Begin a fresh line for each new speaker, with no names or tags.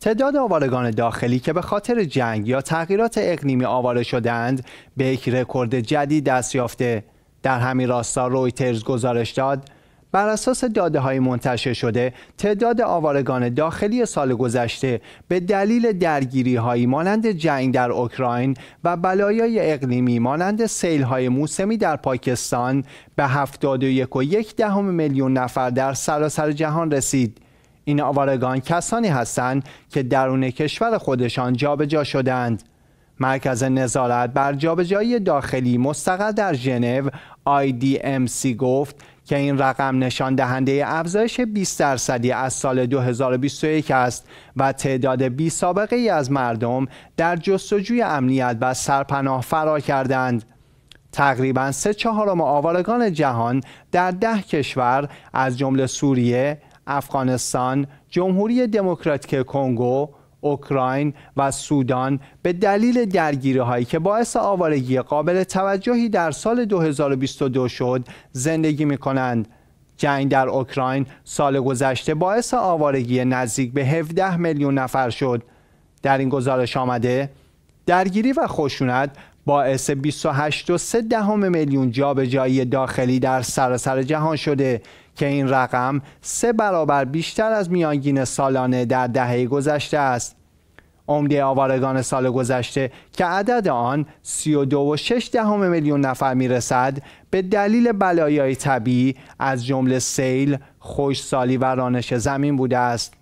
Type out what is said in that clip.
تعداد آوارگان داخلی که به خاطر جنگ یا تغییرات اقلیمی آواره شدند به یک رکورد جدید دست یافته در همین راستا رویترز گزارش داد بر اساس داده های منتشر شده تعداد آوارگان داخلی سال گذشته به دلیل درگیری هایی مانند جنگ در اوکراین و بلایای اقلیمی مانند سیل های موسمی در پاکستان به 71.1 میلیون نفر در سراسر جهان رسید این آوارگان کسانی هستند که درون کشور خودشان جابجا شدند مرکز نظارت بر جابجایی داخلی مستقر در ژنو IDMC گفت که این رقم نشان دهنده افزایش 20 درصدی از سال 2021 است و تعداد بی سابقه ای از مردم در جستجوی امنیت و سرپناه فرا کردند. تقریبا سه چهارم آوارگان جهان در ده کشور از جمله سوریه، افغانستان، جمهوری دموکراتیک کنگو، اوکراین و سودان به دلیل هایی که باعث آوارگی قابل توجهی در سال 2022 شد زندگی می کنند. جنگ در اوکراین سال گذشته باعث آوارگی نزدیک به 17 میلیون نفر شد. در این گزارش آمده درگیری و خشونت باعث 28.3 دهم میلیون جابجایی داخلی در سراسر جهان شده که این رقم سه برابر بیشتر از میانگین سالانه در دهه گذشته است. عمده آوارگان سال گذشته که عدد آن 32.6 دهم میلیون نفر میرسد به دلیل بلایای طبیعی از جمله سیل، سالی و رانش زمین بوده است.